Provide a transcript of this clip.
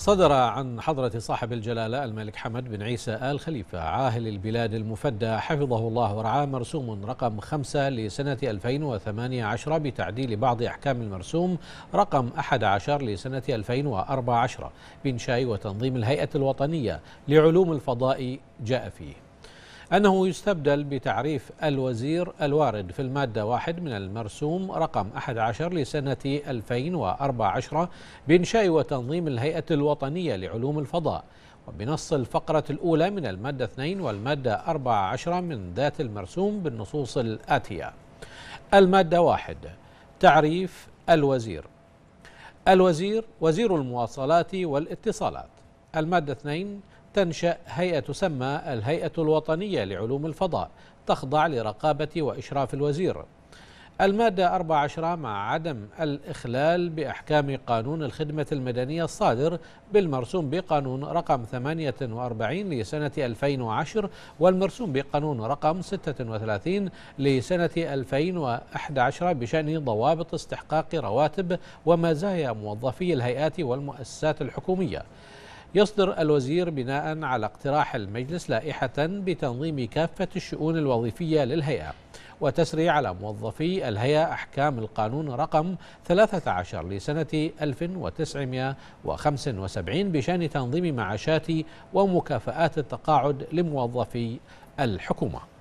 صدر عن حضرة صاحب الجلالة الملك حمد بن عيسى آل خليفة عاهل البلاد المفدى حفظه الله ورعاه مرسوم رقم 5 لسنة 2018 بتعديل بعض أحكام المرسوم رقم 11 لسنة 2014 بإنشاء وتنظيم الهيئة الوطنية لعلوم الفضاء جاء فيه أنه يستبدل بتعريف الوزير الوارد في المادة واحد من المرسوم رقم 11 لسنة 2014 بإنشاء وتنظيم الهيئة الوطنية لعلوم الفضاء وبنص الفقرة الأولى من المادة 2 والمادة 14 من ذات المرسوم بالنصوص الآتية المادة 1 تعريف الوزير الوزير وزير المواصلات والاتصالات المادة 2 تنشأ هيئة تسمى الهيئة الوطنية لعلوم الفضاء تخضع لرقابة وإشراف الوزير المادة 14 مع عدم الإخلال بأحكام قانون الخدمة المدنية الصادر بالمرسوم بقانون رقم 48 لسنة 2010 والمرسوم بقانون رقم 36 لسنة 2011 بشأن ضوابط استحقاق رواتب ومزايا موظفي الهيئات والمؤسسات الحكومية يصدر الوزير بناء على اقتراح المجلس لائحة بتنظيم كافة الشؤون الوظيفية للهيئة وتسري على موظفي الهيئة أحكام القانون رقم 13 لسنة 1975 بشأن تنظيم معاشات ومكافآت التقاعد لموظفي الحكومة